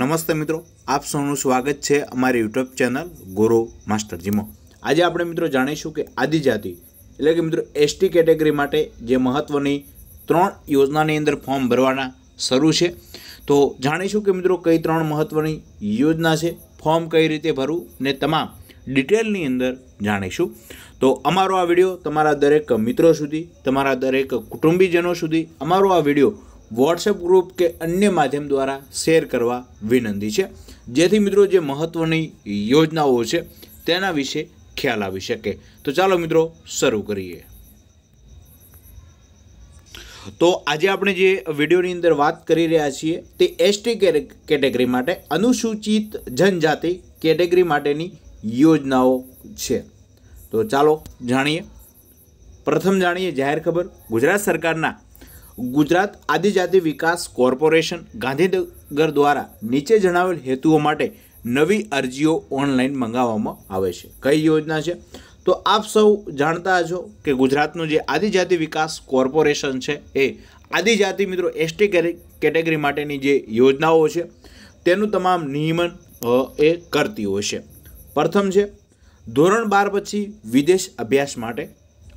નમસ્તે મિત્રો આપ સૌનું સ્વાગત છે અમારી યુટ્યુબ ચેનલ ગુરુ માસ્ટરજીમાં આજે આપણે મિત્રો જાણીશું કે આદિજાતિ એટલે કે મિત્રો એસટી કેટેગરી માટે જે મહત્ત્વની ત્રણ યોજનાની અંદર ફોર્મ ભરવાના શરૂ છે તો જાણીશું કે મિત્રો કઈ ત્રણ મહત્ત્વની યોજના છે ફોર્મ કઈ રીતે ભરવું ને તમામ ડિટેલની અંદર જાણીશું તો અમારો આ વિડીયો તમારા દરેક મિત્રો સુધી તમારા દરેક કુટુંબીજનો સુધી અમારો આ વિડીયો વોટ્સએપ ગ્રુપ કે અન્ય માધ્યમ દ્વારા શેર કરવા વિનંતી છે જેથી મિત્રો જે મહત્ત્વની યોજનાઓ છે તેના વિશે ખ્યાલ આવી શકે તો ચાલો મિત્રો શરૂ કરીએ તો આજે આપણે જે વિડીયોની અંદર વાત કરી રહ્યા છીએ તે એસટી કેટેગરી માટે અનુસૂચિત જનજાતિ કેટેગરી માટેની યોજનાઓ છે તો ચાલો જાણીએ પ્રથમ જાણીએ જાહેર ખબર ગુજરાત સરકારના ગુજરાત આદિજાતિ વિકાસ કોર્પોરેશન ગાંધીનગર દ્વારા નીચે જણાવેલ હેતુઓ માટે નવી અરજીઓ ઓનલાઈન મંગાવવામાં આવે છે કઈ યોજના છે તો આપ સૌ જાણતા હજો કે ગુજરાતનું જે આદિજાતિ વિકાસ કોર્પોરેશન છે એ આદિજાતિ મિત્રો એસટી કેટેગરી માટેની જે યોજનાઓ છે તેનું તમામ નિયમન એ કરતી હોય છે પ્રથમ છે ધોરણ બાર પછી વિદેશ અભ્યાસ માટે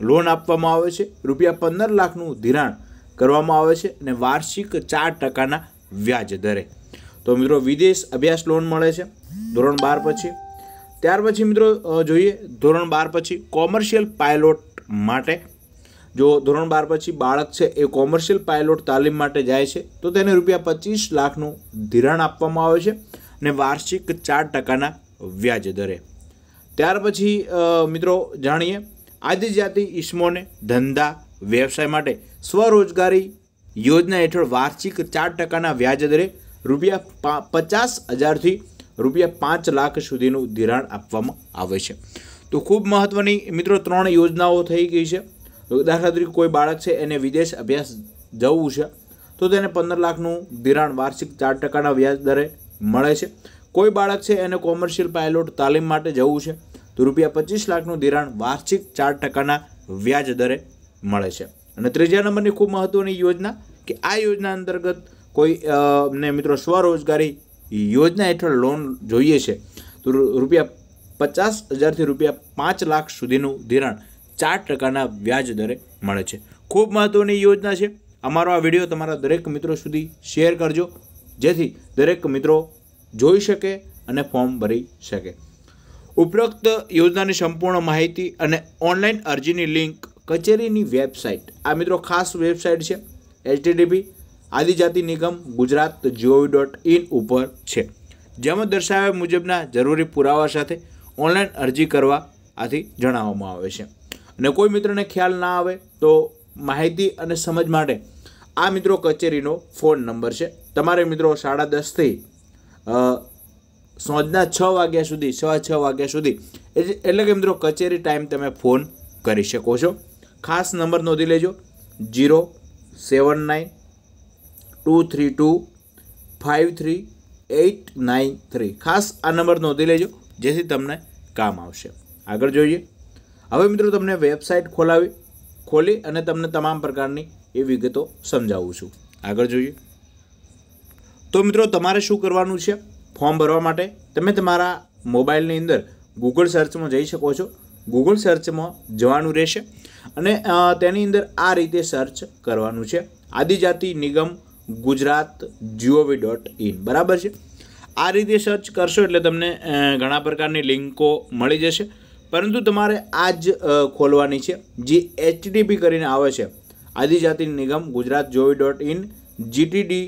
લોન આપવામાં આવે છે રૂપિયા પંદર લાખનું ધિરાણ કરવામાં આવે છે અને વાર્ષિક ચાર ટકાના વ્યાજ દરે તો મિત્રો વિદેશ અભ્યાસ લોન મળે છે ધોરણ બાર પછી ત્યાર પછી મિત્રો જોઈએ ધોરણ બાર પછી કોમર્શિયલ પાયલોટ માટે જો ધોરણ બાર પછી બાળક છે એ કોમર્શિયલ પાયલોટ તાલીમ માટે જાય છે તો તેને રૂપિયા પચીસ લાખનું ધિરાણ આપવામાં આવે છે અને વાર્ષિક ચાર ટકાના વ્યાજ દરે ત્યાર પછી મિત્રો જાણીએ આદિજાતિ ઈસમોને ધંધા વ્યવસાય માટે સ્વરોજગારી યોજના હેઠળ વાર્ષિક ચાર ટકાના વ્યાજ દરે રૂપિયા પચાસ હજારથી રૂપિયા પાંચ લાખ સુધીનું ધિરાણ આપવામાં આવે છે તો ખૂબ મહત્ત્વની મિત્રો ત્રણ યોજનાઓ થઈ ગઈ છે દાખલા તરીકે કોઈ બાળક છે એને વિદેશ અભ્યાસ જવું છે તો તેને પંદર લાખનું ધિરાણ વાર્ષિક ચાર ટકાના વ્યાજ દરે મળે છે કોઈ બાળક છે એને કોમર્શિયલ પાયલોટ તાલીમ માટે જવું છે તો રૂપિયા પચીસ લાખનું ધિરાણ વાર્ષિક ચાર ટકાના વ્યાજ દરે મળે છે અને ત્રીજા નંબરની ખૂબ મહત્ત્વની યોજના કે આ યોજના અંતર્ગત કોઈ ને મિત્રો સ્વરોજગારી યોજના હેઠળ લોન જોઈએ છે તો રૂપિયા પચાસ હજારથી રૂપિયા પાંચ લાખ સુધીનું ધિરાણ ચાર ટકાના વ્યાજ દરે મળે છે ખૂબ મહત્ત્વની યોજના છે અમારો આ વિડીયો તમારા દરેક મિત્રો સુધી શેર કરજો જેથી દરેક મિત્રો જોઈ શકે અને ફોર્મ ભરી શકે ઉપરોક્ત યોજનાની સંપૂર્ણ માહિતી અને ઓનલાઈન અરજીની લિંક કચેરીની વેબસાઇટ આ મિત્રો ખાસ વેબસાઇટ છે એચટીડીપી આદિજાતિ નિગમ ગુજરાત જીઓવી ડોટ ઇન ઉપર છે જેમાં દર્શાવ્યા મુજબના જરૂરી પુરાવા સાથે ઓનલાઈન અરજી કરવા આથી જણાવવામાં આવે છે અને કોઈ મિત્રને ખ્યાલ ના આવે તો માહિતી અને સમજ માટે આ મિત્રો કચેરીનો ફોન નંબર છે તમારે મિત્રો સાડા દસથી સાંજના છ વાગ્યા સુધી સવા છ વાગ્યા સુધી એટલે કે મિત્રો કચેરી ટાઈમ તમે ફોન કરી શકો છો ખાસ નંબર નોંધી લેજો zero seven nine two three two five three eight nine three ખાસ આ નંબર નોંધી લેજો જેથી તમને કામ આવશે આગળ જોઈએ હવે મિત્રો તમને વેબસાઇટ ખોલાવી ખોલી અને તમને તમામ પ્રકારની એ વિગતો સમજાવું છું આગળ જોઈએ તો મિત્રો તમારે શું કરવાનું છે ફોર્મ ભરવા માટે તમે તમારા મોબાઈલની અંદર ગૂગલ સર્ચમાં જઈ શકો છો ગૂગલ સર્ચમાં જવાનું રહેશે અને તેની અંદર આ રીતે સર્ચ કરવાનું છે આદિજાતિ નિગમ ગુજરાત જીઓવી ડોટ ઇન બરાબર છે આ રીતે સર્ચ કરશો એટલે તમને ઘણા પ્રકારની લિંકો મળી જશે પરંતુ તમારે આ જ ખોલવાની છે જે એચડીપી કરીને આવે છે આદિજાતિ નિગમ Gujarat gov dot in GTD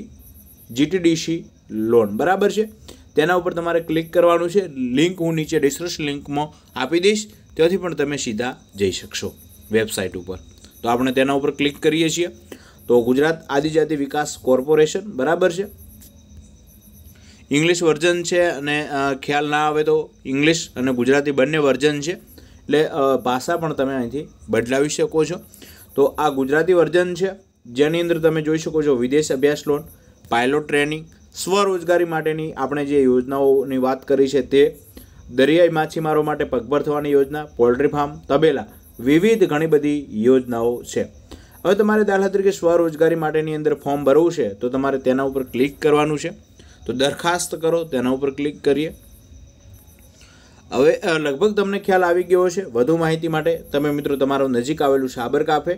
GTDC loan બરાબર છે તેના ઉપર તમારે ક્લિક કરવાનું છે લિંક હું નીચે ડિસ્ક્રિપ્શન લિંકમાં આપી દઈશ ત્યાંથી પણ તમે સીધા જઈ શકશો વેબસાઇટ ઉપર તો આપણે તેના ઉપર ક્લિક કરીએ છીએ તો ગુજરાત આદિજાતિ વિકાસ કોર્પોરેશન બરાબર છે ઇંગ્લિશ વર્ઝન છે અને ખ્યાલ ના આવે તો ઇંગ્લિશ અને ગુજરાતી બંને વર્ઝન છે એટલે ભાષા પણ તમે અહીંથી બદલાવી શકો છો તો આ ગુજરાતી વર્ઝન છે જેની અંદર તમે જોઈ શકો છો વિદેશ અભ્યાસ લોન પાયલોટ ટ્રેનિંગ સ્વરોજગારી માટેની આપણે જે યોજનાઓની વાત કરી છે તે દરિયાઈ માછીમારો માટે પગભર થવાની યોજના પોલ્ટ્રી ફાર્મ તબેલા વિવિધ ઘણી બધી યોજનાઓ છે હવે તમારે દાખલા તરીકે સ્વરોજગારી માટેની અંદર ફોર્મ ભરવું છે તો તમારે તેના ઉપર ક્લિક કરવાનું છે તો દરખાસ્ત કરો તેના ઉપર ક્લિક કરીએ હવે લગભગ તમને ખ્યાલ આવી ગયો છે વધુ માહિતી માટે તમે મિત્રો તમારો નજીક આવેલું સાબર કાફે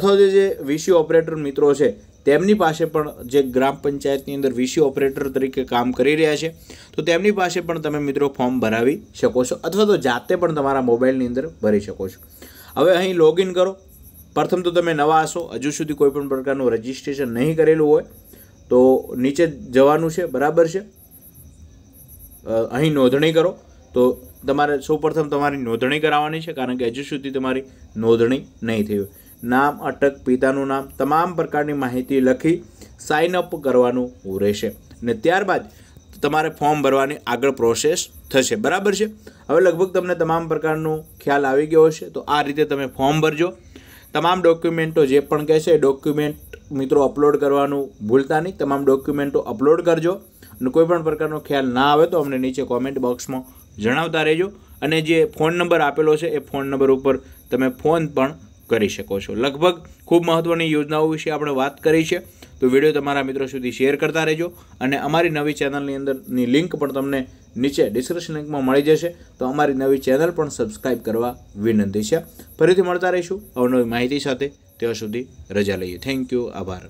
અથવા જે વિશ્યુ ઓપરેટર મિત્રો છે તેમની પાસે પણ જે ગ્રામ પંચાયતની અંદર વીસી ઓપરેટર તરીકે કામ કરી રહ્યા છે તો તેમની પાસે પણ તમે મિત્રો ફોર્મ ભરાવી શકો છો અથવા તો જાતે પણ તમારા મોબાઈલની અંદર ભરી શકો છો હવે અહીં લોગિન કરો પ્રથમ તો તમે નવા હશો હજુ સુધી કોઈપણ પ્રકારનું રજિસ્ટ્રેશન નહીં કરેલું હોય તો નીચે જવાનું છે બરાબર છે અહીં નોંધણી કરો તો તમારે સૌપ્રથમ તમારી નોંધણી કરાવવાની છે કારણ કે હજુ સુધી તમારી નોંધણી નહીં થઈ હોય નામ અટક પિતાનું નામ તમામ પ્રકારની માહિતી લખી સાઇન અપ કરવાનું રહેશે અને ત્યારબાદ તમારે ફોર્મ ભરવાની આગળ પ્રોસેસ થશે બરાબર છે હવે લગભગ તમને તમામ પ્રકારનો ખ્યાલ આવી ગયો હશે તો આ રીતે તમે ફોર્મ ભરજો તમામ ડોક્યુમેન્ટો જે પણ કહેશે એ ડોક્યુમેન્ટ મિત્રો અપલોડ કરવાનું ભૂલતા નહીં તમામ ડોક્યુમેન્ટો અપલોડ કરજો અને કોઈ પણ પ્રકારનો ખ્યાલ ના આવે તો અમને નીચે કોમેન્ટ બોક્સમાં જણાવતા રહેજો અને જે ફોન નંબર આપેલો છે એ ફોન નંબર ઉપર તમે ફોન પણ કરી શકો છો લગભગ ખૂબ મહત્ત્વની યોજનાઓ વિશે આપણે વાત કરી છે તો વિડીયો તમારા મિત્રો સુધી શેર કરતા રહેજો અને અમારી નવી ચેનલની અંદરની લિંક પણ તમને નીચે ડિસ્ક્રિપ્શન લિંકમાં મળી જશે તો અમારી નવી ચેનલ પણ સબસ્ક્રાઈબ કરવા વિનંતી છે ફરીથી મળતા રહીશું અવનવી માહિતી સાથે ત્યાં સુધી રજા લઈએ થેન્ક યુ આભાર